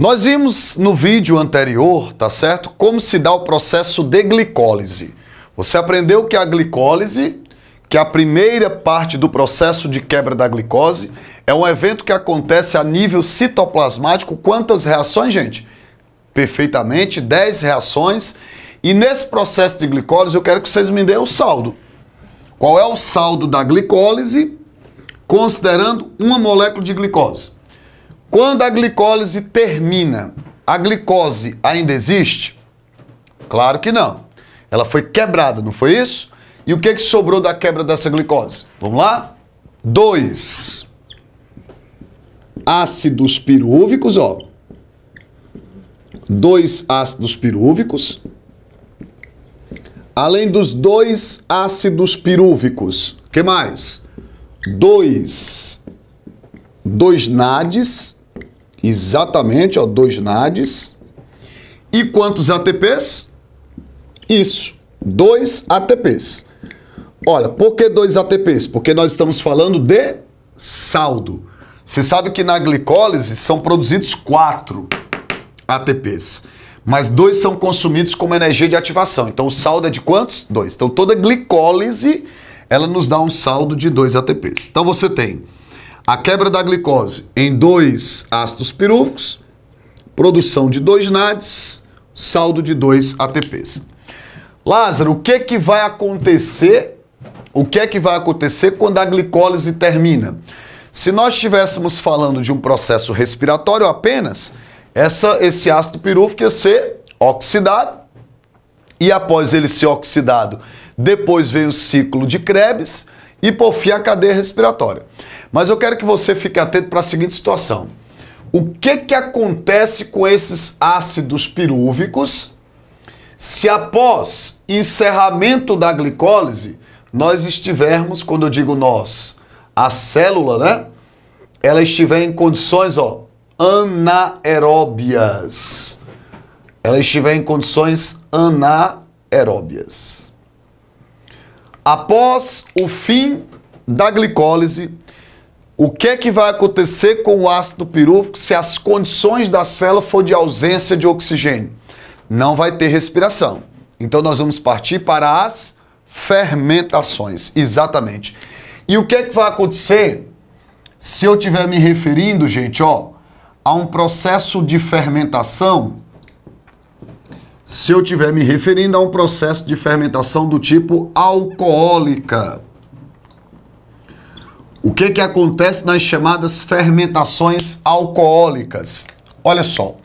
Nós vimos no vídeo anterior, tá certo? Como se dá o processo de glicólise. Você aprendeu que a glicólise, que é a primeira parte do processo de quebra da glicose, é um evento que acontece a nível citoplasmático. Quantas reações, gente? Perfeitamente, 10 reações. E nesse processo de glicólise, eu quero que vocês me deem o saldo. Qual é o saldo da glicólise, considerando uma molécula de glicose? Quando a glicólise termina, a glicose ainda existe? Claro que não. Ela foi quebrada, não foi isso? E o que, é que sobrou da quebra dessa glicose? Vamos lá? Dois ácidos pirúvicos, ó. Dois ácidos pirúvicos. Além dos dois ácidos pirúvicos, que mais? Dois, dois NADs Exatamente, ó, dois NADs. E quantos ATPs? Isso, dois ATPs. Olha, por que dois ATPs? Porque nós estamos falando de saldo. Você sabe que na glicólise são produzidos quatro ATPs, mas dois são consumidos como energia de ativação. Então o saldo é de quantos? Dois. Então toda glicólise ela nos dá um saldo de dois ATPs. Então você tem a quebra da glicose em dois ácidos pirúvicos, produção de dois NADs, saldo de dois ATPs. Lázaro, o que é que vai acontecer? O que é que vai acontecer quando a glicólise termina? Se nós estivéssemos falando de um processo respiratório apenas, essa, esse ácido pirúvico ia ser oxidado e após ele ser oxidado, depois vem o ciclo de Krebs e por fim a cadeia respiratória. Mas eu quero que você fique atento para a seguinte situação. O que, que acontece com esses ácidos pirúvicos se após encerramento da glicólise nós estivermos, quando eu digo nós, a célula, né? Ela estiver em condições, ó, anaeróbias. Ela estiver em condições anaeróbias. Após o fim da glicólise, o que é que vai acontecer com o ácido pirúvico se as condições da célula for de ausência de oxigênio? Não vai ter respiração. Então nós vamos partir para as fermentações, exatamente. E o que é que vai acontecer se eu estiver me referindo, gente, ó, a um processo de fermentação? Se eu estiver me referindo a um processo de fermentação do tipo alcoólica, o que, que acontece nas chamadas fermentações alcoólicas? Olha só.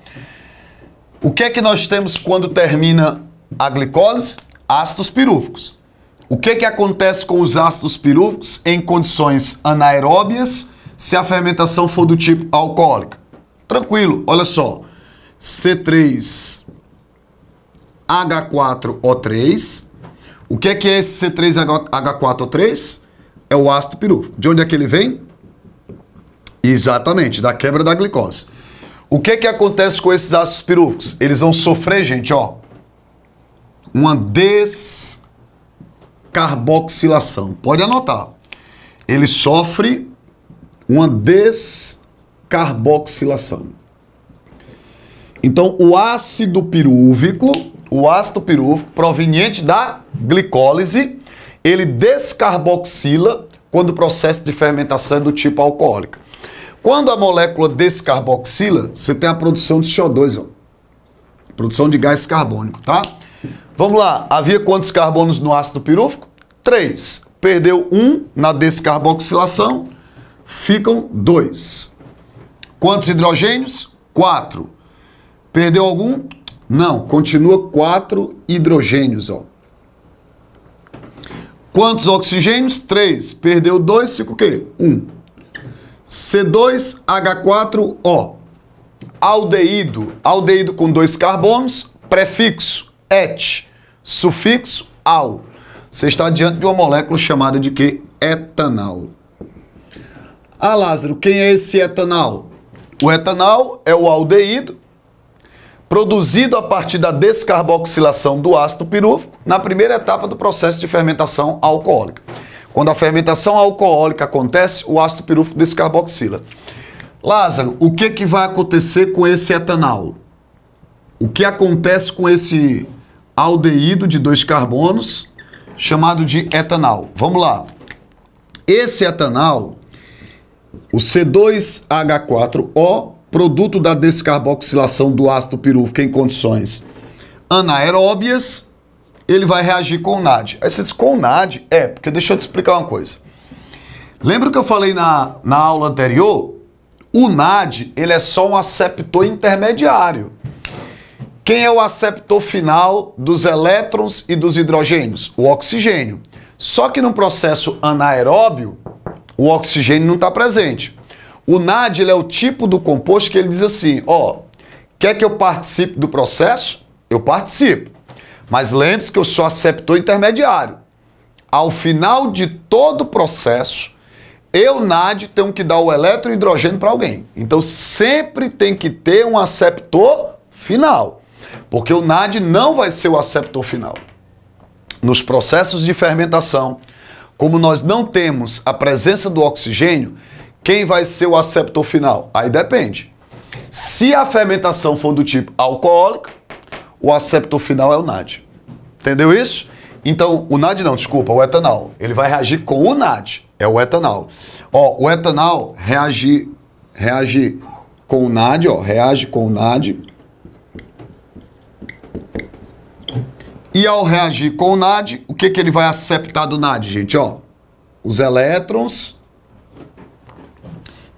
O que é que nós temos quando termina a glicólise? Ácidos pirúvicos. O que, é que acontece com os ácidos pirúvicos em condições anaeróbias se a fermentação for do tipo alcoólica? Tranquilo, olha só. C3H4O3. O que é que é esse C3H4O3? é o ácido pirúvico. De onde é que ele vem? Exatamente, da quebra da glicose. O que que acontece com esses ácidos pirúvicos? Eles vão sofrer, gente, ó, uma descarboxilação. Pode anotar. Ele sofre uma descarboxilação. Então, o ácido pirúvico, o ácido pirúvico proveniente da glicólise, ele descarboxila quando o processo de fermentação é do tipo alcoólica. Quando a molécula descarboxila, você tem a produção de CO2, ó. produção de gás carbônico, tá? Vamos lá, havia quantos carbonos no ácido pirúvico? Três. Perdeu um na descarboxilação, ficam dois. Quantos hidrogênios? Quatro. Perdeu algum? Não, continua quatro hidrogênios, ó. Quantos oxigênios? 3. Perdeu 2, fica o quê? 1. Um. C2H4O. Aldeído. Aldeído com dois carbonos, prefixo et, sufixo al. Você está diante de uma molécula chamada de quê? Etanol. Ah, Lázaro, quem é esse etanol? O etanol é o aldeído produzido a partir da descarboxilação do ácido pirúvico na primeira etapa do processo de fermentação alcoólica. Quando a fermentação alcoólica acontece, o ácido pirúvico descarboxila. Lázaro, o que, é que vai acontecer com esse etanol? O que acontece com esse aldeído de dois carbonos, chamado de etanol? Vamos lá. Esse etanol, o C2H4O, produto da descarboxilação do ácido pirúvico em condições anaeróbias, ele vai reagir com o NAD. Aí você diz, com o NAD? É, porque deixa eu te explicar uma coisa. Lembra que eu falei na, na aula anterior? O NAD, ele é só um aceptor intermediário. Quem é o aceptor final dos elétrons e dos hidrogênios? O oxigênio. Só que no processo anaeróbio, o oxigênio não está presente. O NAD é o tipo do composto que ele diz assim, ó, quer que eu participe do processo? Eu participo. Mas lembre-se que eu sou aceptor intermediário. Ao final de todo o processo, eu, NAD, tenho que dar o elétron hidrogênio para alguém. Então sempre tem que ter um aceptor final, porque o NAD não vai ser o aceptor final. Nos processos de fermentação, como nós não temos a presença do oxigênio, quem vai ser o aceptor final? Aí depende. Se a fermentação for do tipo alcoólica, o aceptor final é o NAD. Entendeu isso? Então, o NAD não, desculpa, o etanol. Ele vai reagir com o NAD, é o etanol. Ó, o etanol reagir reage com o NAD, ó, reage com o NAD. E ao reagir com o NAD, o que, que ele vai aceptar do NAD, gente? Ó, os elétrons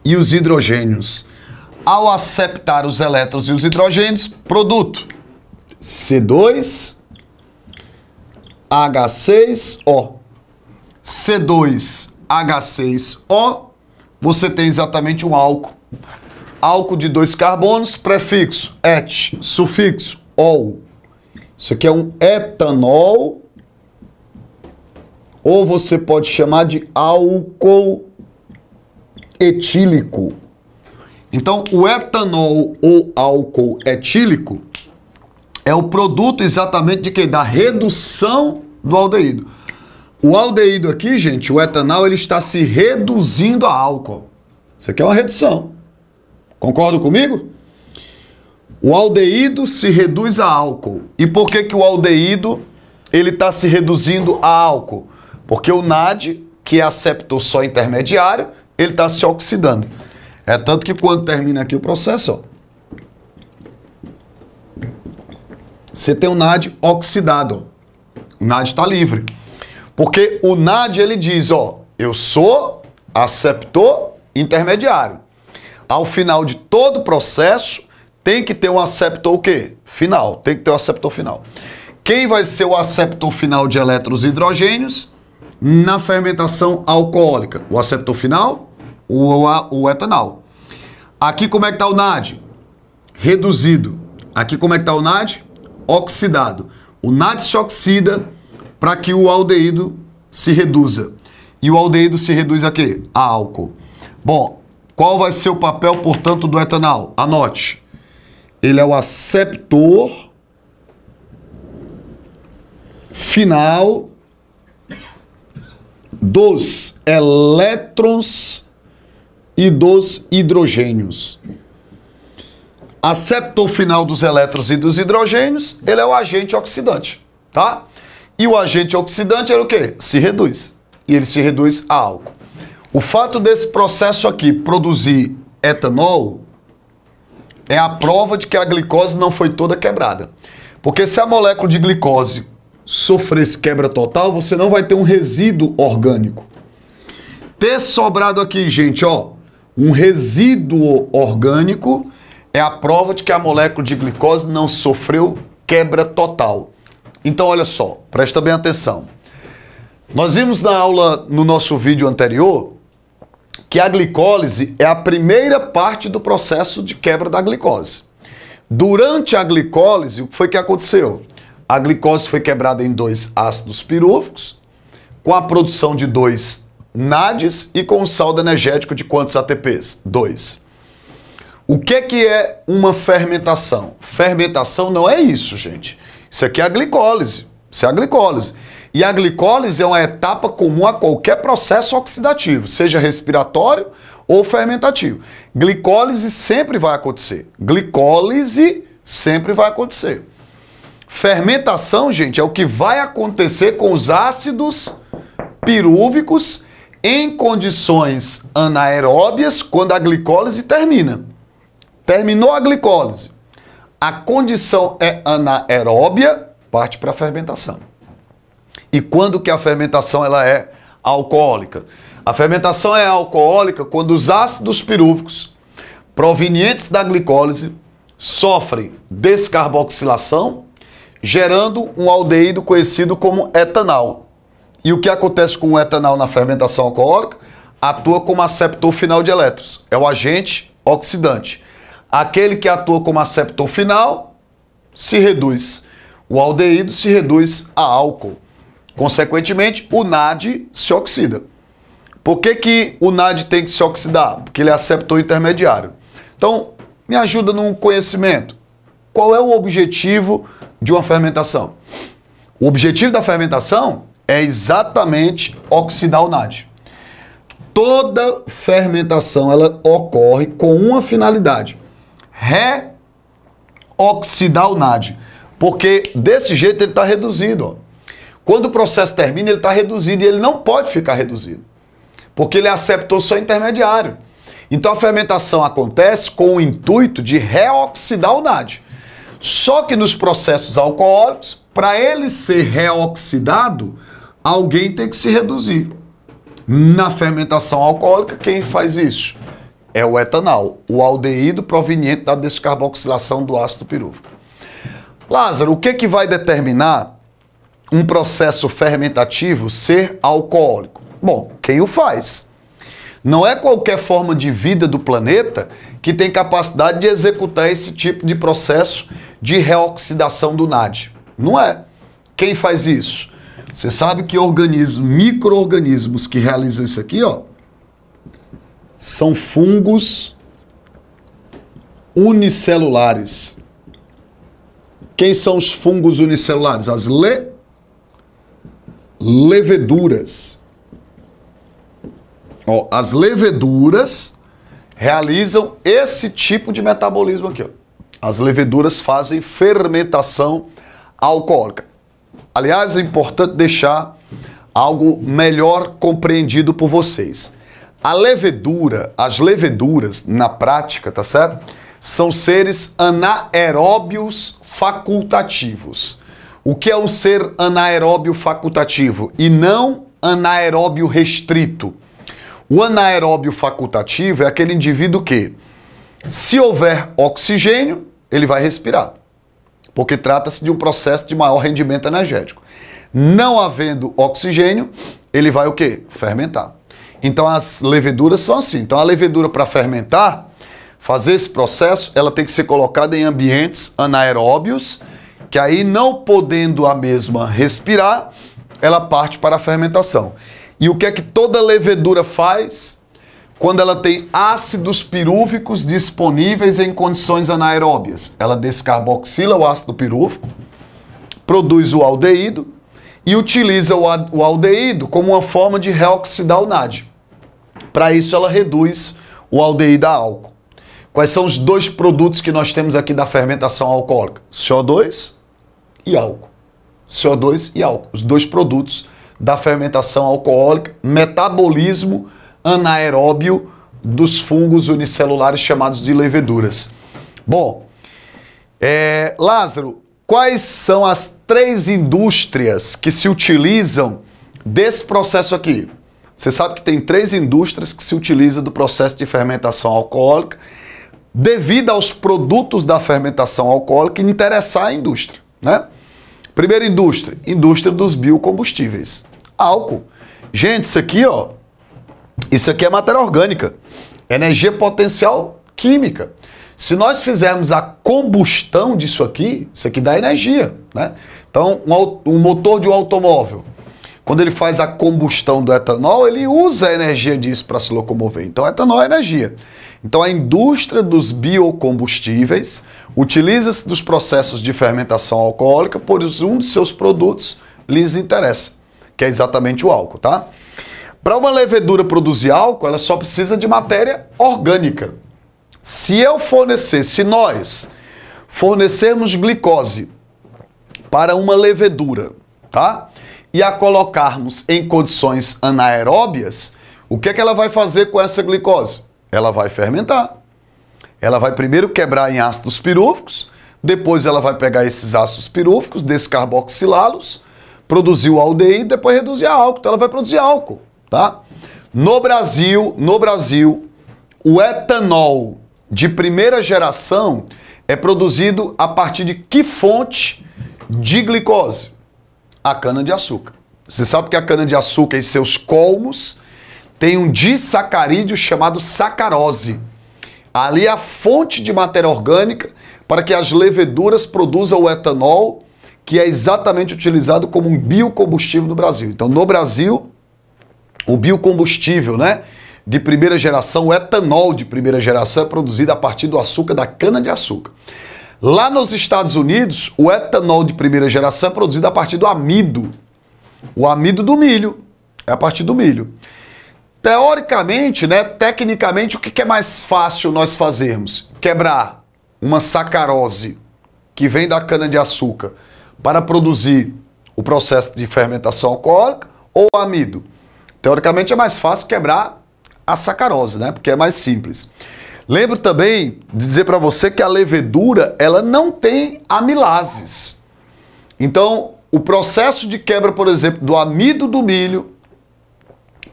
e os hidrogênios. Ao aceptar os elétrons e os hidrogênios, produto C2 H6O. C2 H6O, você tem exatamente um álcool. Álcool de dois carbonos, prefixo et, sufixo ol. Isso aqui é um etanol, ou você pode chamar de álcool etílico. Então, o etanol ou álcool etílico é o produto exatamente de quem Da redução do aldeído. O aldeído aqui, gente, o etanol, ele está se reduzindo a álcool. Isso aqui é uma redução. Concordo comigo? O aldeído se reduz a álcool. E por que, que o aldeído ele está se reduzindo a álcool? Porque o NAD, que é a só intermediário, ele está se oxidando. É tanto que quando termina aqui o processo, ó, você tem o NAD oxidado. O NAD está livre. Porque o NAD ele diz, ó, eu sou aceptor intermediário. Ao final de todo o processo, tem que ter um aceptor o quê? Final. Tem que ter um aceptor final. Quem vai ser o aceptor final de elétrons e hidrogênios? Na fermentação alcoólica. O aceptor final o, o etanol. Aqui como é que está o NAD? Reduzido. Aqui como é que está o NAD? Oxidado. O NAD se oxida para que o aldeído se reduza. E o aldeído se reduz a quê? A álcool. Bom, qual vai ser o papel, portanto, do etanol? Anote. Ele é o aceptor final dos elétrons e dos hidrogênios. Acepta o final dos elétrons e dos hidrogênios, ele é o agente oxidante, tá? E o agente oxidante é o quê? Se reduz. E ele se reduz a álcool. O fato desse processo aqui produzir etanol é a prova de que a glicose não foi toda quebrada. Porque se a molécula de glicose sofresse quebra total, você não vai ter um resíduo orgânico. Ter sobrado aqui, gente, ó, um resíduo orgânico é a prova de que a molécula de glicose não sofreu quebra total. Então, olha só, presta bem atenção. Nós vimos na aula, no nosso vídeo anterior, que a glicólise é a primeira parte do processo de quebra da glicose. Durante a glicólise, o que foi que aconteceu? A glicose foi quebrada em dois ácidos pirúvicos, com a produção de dois NADs e com saldo energético de quantos ATPs? 2. O que é que é uma fermentação? Fermentação não é isso, gente. Isso aqui é a glicólise. Isso é a glicólise. E a glicólise é uma etapa comum a qualquer processo oxidativo, seja respiratório ou fermentativo. Glicólise sempre vai acontecer. Glicólise sempre vai acontecer. Fermentação, gente, é o que vai acontecer com os ácidos pirúvicos em condições anaeróbias quando a glicólise termina. Terminou a glicólise. A condição é anaeróbia, parte para a fermentação. E quando que a fermentação ela é alcoólica? A fermentação é alcoólica quando os ácidos pirúvicos provenientes da glicólise sofrem descarboxilação, gerando um aldeído conhecido como etanal. E o que acontece com o etanol na fermentação alcoólica? Atua como aceptor final de elétrons. É o agente oxidante. Aquele que atua como aceptor final se reduz. O aldeído se reduz a álcool. Consequentemente, o NAD se oxida. Por que, que o NAD tem que se oxidar? Porque ele é aceptor intermediário. Então, me ajuda num conhecimento. Qual é o objetivo de uma fermentação? O objetivo da fermentação é exatamente oxidar o NAD. Toda fermentação ela ocorre com uma finalidade: reoxidar o NAD. Porque desse jeito ele está reduzido. Ó. Quando o processo termina, ele está reduzido e ele não pode ficar reduzido. Porque ele aceptou é só intermediário. Então a fermentação acontece com o intuito de reoxidar o NAD. Só que nos processos alcoólicos, para ele ser reoxidado, alguém tem que se reduzir. Na fermentação alcoólica, quem faz isso? É o etanol, o aldeído proveniente da descarboxilação do ácido pirúvico. Lázaro, o que, é que vai determinar um processo fermentativo ser alcoólico? Bom, quem o faz. Não é qualquer forma de vida do planeta que tem capacidade de executar esse tipo de processo de reoxidação do NAD. Não é. Quem faz isso? Você sabe que organismos, micro-organismos que realizam isso aqui, ó, são fungos unicelulares. Quem são os fungos unicelulares? As le... leveduras. Ó, as leveduras realizam esse tipo de metabolismo aqui. Ó. As leveduras fazem fermentação alcoólica. Aliás, é importante deixar algo melhor compreendido por vocês. A levedura, as leveduras na prática, tá certo? São seres anaeróbios facultativos. O que é um ser anaeróbio facultativo e não anaeróbio restrito? O anaeróbio facultativo é aquele indivíduo que, se houver oxigênio, ele vai respirar porque trata-se de um processo de maior rendimento energético. Não havendo oxigênio, ele vai o quê? Fermentar. Então as leveduras são assim. Então a levedura para fermentar, fazer esse processo, ela tem que ser colocada em ambientes anaeróbios, que aí não podendo a mesma respirar, ela parte para a fermentação. E o que é que toda levedura faz? quando ela tem ácidos pirúvicos disponíveis em condições anaeróbias. Ela descarboxila o ácido pirúvico, produz o aldeído e utiliza o aldeído como uma forma de reoxidar o NAD. Para isso, ela reduz o aldeído a álcool. Quais são os dois produtos que nós temos aqui da fermentação alcoólica? CO2 e álcool. CO2 e álcool, os dois produtos da fermentação alcoólica, metabolismo anaeróbio dos fungos unicelulares chamados de leveduras. Bom, é, Lázaro, quais são as três indústrias que se utilizam desse processo aqui? Você sabe que tem três indústrias que se utilizam do processo de fermentação alcoólica devido aos produtos da fermentação alcoólica interessar a indústria, né? Primeira indústria, indústria dos biocombustíveis. Álcool. Gente, isso aqui, ó, isso aqui é matéria orgânica, energia potencial química. Se nós fizermos a combustão disso aqui, isso aqui dá energia, né? Então, um, um motor de um automóvel, quando ele faz a combustão do etanol, ele usa a energia disso para se locomover. Então, etanol é energia. Então, a indústria dos biocombustíveis utiliza-se dos processos de fermentação alcoólica, pois um de seus produtos lhes interessa, que é exatamente o álcool, tá? Para uma levedura produzir álcool, ela só precisa de matéria orgânica. Se eu fornecer, se nós fornecermos glicose para uma levedura, tá? E a colocarmos em condições anaeróbias, o que é que ela vai fazer com essa glicose? Ela vai fermentar. Ela vai primeiro quebrar em ácidos pirúficos, depois ela vai pegar esses ácidos pirúficos, descarboxilá-los, produzir o aldeído, depois reduzir a álcool. Então ela vai produzir álcool tá? No Brasil, no Brasil, o etanol de primeira geração é produzido a partir de que fonte de glicose? A cana-de-açúcar. Você sabe que a cana-de-açúcar e seus colmos tem um disacarídeo chamado sacarose. Ali é a fonte de matéria orgânica para que as leveduras produzam o etanol, que é exatamente utilizado como um biocombustível no Brasil. Então, no Brasil, o biocombustível, né? De primeira geração, o etanol de primeira geração é produzido a partir do açúcar da cana-de-açúcar. Lá nos Estados Unidos, o etanol de primeira geração é produzido a partir do amido. O amido do milho. É a partir do milho. Teoricamente, né, tecnicamente, o que é mais fácil nós fazermos? Quebrar uma sacarose que vem da cana-de-açúcar para produzir o processo de fermentação alcoólica ou amido. Teoricamente é mais fácil quebrar a sacarose, né? Porque é mais simples. Lembro também de dizer para você que a levedura, ela não tem amilases. Então, o processo de quebra, por exemplo, do amido do milho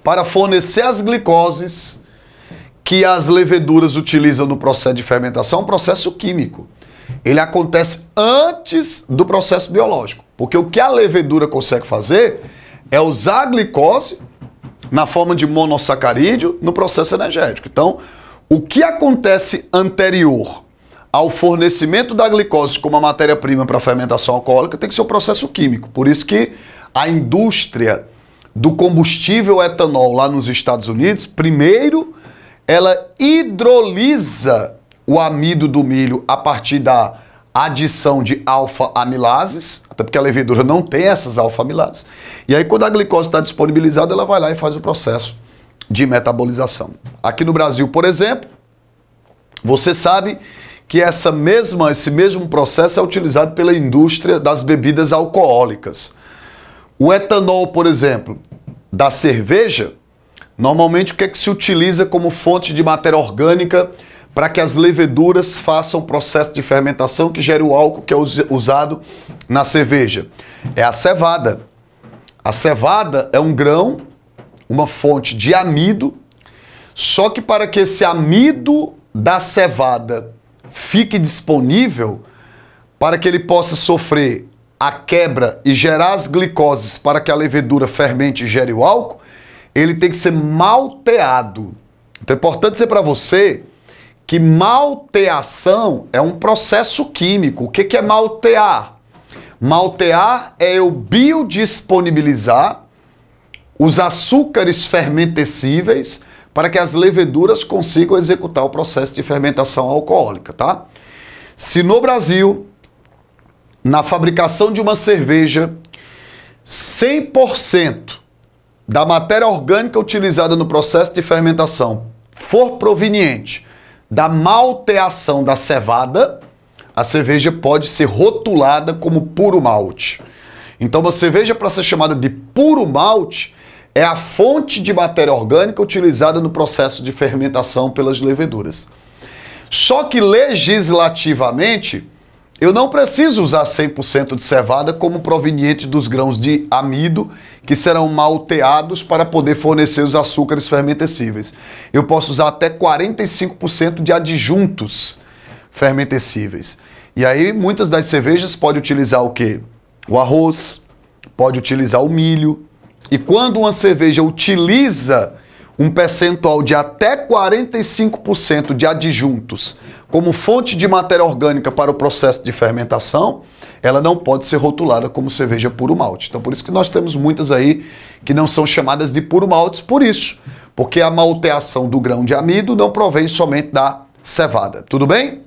para fornecer as glicoses que as leveduras utilizam no processo de fermentação é um processo químico. Ele acontece antes do processo biológico, porque o que a levedura consegue fazer é usar a glicose na forma de monossacarídeo no processo energético. Então, o que acontece anterior ao fornecimento da glicose como a matéria-prima para a fermentação alcoólica tem que ser um processo químico. Por isso que a indústria do combustível etanol lá nos Estados Unidos, primeiro, ela hidroliza o amido do milho a partir da adição de alfa-amilases, até porque a levedura não tem essas alfa-amilases. E aí, quando a glicose está disponibilizada, ela vai lá e faz o processo de metabolização. Aqui no Brasil, por exemplo, você sabe que essa mesma, esse mesmo processo é utilizado pela indústria das bebidas alcoólicas. O etanol, por exemplo, da cerveja, normalmente o que é que se utiliza como fonte de matéria orgânica para que as leveduras façam o processo de fermentação que gera o álcool que é usado na cerveja. É a cevada. A cevada é um grão, uma fonte de amido, só que para que esse amido da cevada fique disponível, para que ele possa sofrer a quebra e gerar as glicoses para que a levedura fermente e gere o álcool, ele tem que ser malteado. Então é importante dizer para você que malteação é um processo químico. O que, que é maltear? Maltear é eu biodisponibilizar os açúcares fermentescíveis para que as leveduras consigam executar o processo de fermentação alcoólica, tá? Se no Brasil, na fabricação de uma cerveja, 100% da matéria orgânica utilizada no processo de fermentação for proveniente da malteação da cevada, a cerveja pode ser rotulada como puro malte. Então, uma cerveja para ser chamada de puro malte é a fonte de matéria orgânica utilizada no processo de fermentação pelas leveduras. Só que legislativamente, eu não preciso usar 100% de cevada como proveniente dos grãos de amido, que serão malteados para poder fornecer os açúcares fermentescíveis. Eu posso usar até 45% de adjuntos fermentescíveis. E aí muitas das cervejas podem utilizar o quê? O arroz, pode utilizar o milho. E quando uma cerveja utiliza um percentual de até 45% de adjuntos como fonte de matéria orgânica para o processo de fermentação, ela não pode ser rotulada como cerveja puro malte. Então, por isso que nós temos muitas aí que não são chamadas de puro maltes, por isso, porque a malteação do grão de amido não provém somente da cevada. Tudo bem?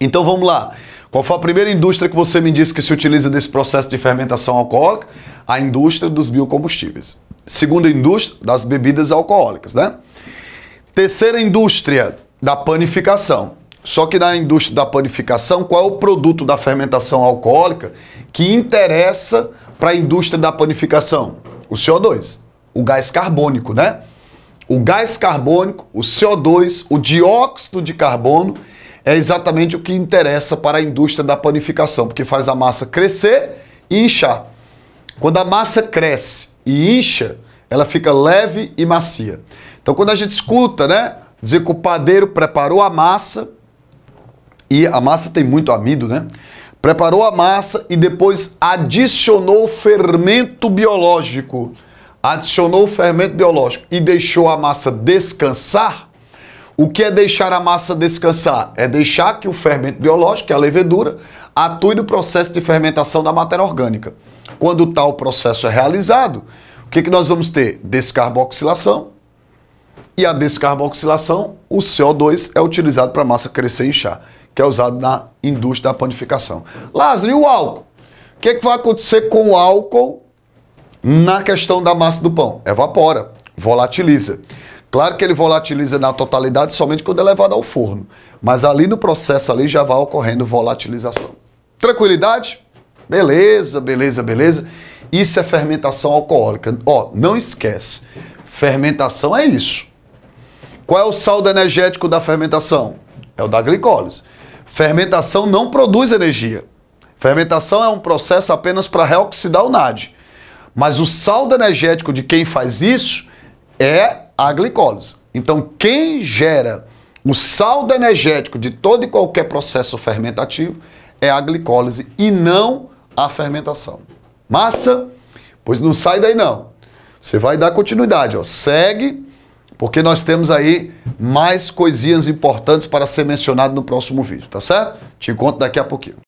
Então vamos lá. Qual foi a primeira indústria que você me disse que se utiliza desse processo de fermentação alcoólica? A indústria dos biocombustíveis. Segunda indústria, das bebidas alcoólicas, né? Terceira indústria, da panificação. Só que na indústria da panificação, qual é o produto da fermentação alcoólica que interessa para a indústria da panificação? O CO2, o gás carbônico, né? O gás carbônico, o CO2, o dióxido de carbono é exatamente o que interessa para a indústria da panificação, porque faz a massa crescer e inchar. Quando a massa cresce e incha, ela fica leve e macia. Então, quando a gente escuta, né, dizer que o padeiro preparou a massa, e a massa tem muito amido, né? Preparou a massa e depois adicionou fermento biológico. Adicionou fermento biológico e deixou a massa descansar. O que é deixar a massa descansar? É deixar que o fermento biológico, que é a levedura, atue no processo de fermentação da matéria orgânica. Quando tal processo é realizado, o que, que nós vamos ter? Descarboxilação. E a descarboxilação, o CO2 é utilizado para a massa crescer e inchar que é usado na indústria da panificação. Lázaro, e o álcool? O que, é que vai acontecer com o álcool na questão da massa do pão? Evapora, volatiliza. Claro que ele volatiliza na totalidade somente quando é levado ao forno, mas ali no processo ali já vai ocorrendo volatilização. Tranquilidade? Beleza, beleza, beleza. Isso é fermentação alcoólica. Ó, não esquece. Fermentação é isso. Qual é o saldo energético da fermentação? É o da glicólise. Fermentação não produz energia. Fermentação é um processo apenas para reoxidar o NAD. Mas o saldo energético de quem faz isso é a glicólise. Então, quem gera o saldo energético de todo e qualquer processo fermentativo é a glicólise e não a fermentação. Massa? Pois não sai daí não. Você vai dar continuidade, ó. Segue porque nós temos aí mais coisinhas importantes para ser mencionado no próximo vídeo, tá certo? Te encontro daqui a pouquinho.